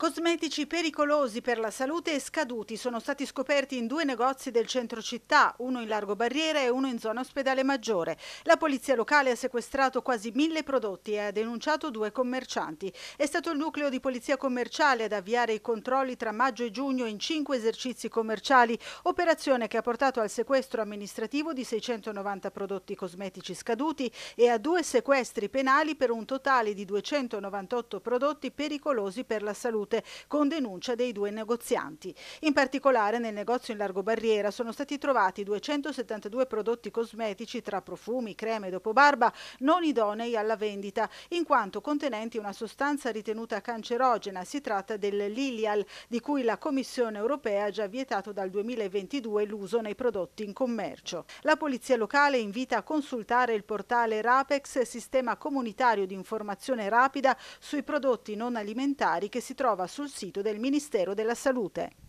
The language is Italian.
Cosmetici pericolosi per la salute e scaduti sono stati scoperti in due negozi del centro città, uno in Largo barriera e uno in zona ospedale Maggiore. La polizia locale ha sequestrato quasi mille prodotti e ha denunciato due commercianti. È stato il nucleo di polizia commerciale ad avviare i controlli tra maggio e giugno in cinque esercizi commerciali, operazione che ha portato al sequestro amministrativo di 690 prodotti cosmetici scaduti e a due sequestri penali per un totale di 298 prodotti pericolosi per la salute sedute, con denuncia dei due negozianti. In particolare nel negozio in Largo Barriera sono stati trovati 272 prodotti cosmetici tra profumi, creme e dopobarba non idonei alla vendita, in quanto contenenti una sostanza ritenuta cancerogena. Si tratta del Lilial, di cui la Commissione europea ha già vietato dal 2022 l'uso nei prodotti in commercio. La polizia locale invita a consultare il portale RAPEX, sistema comunitario di informazione rapida sui prodotti non alimentari che si trova trova sul sito del Ministero della Salute.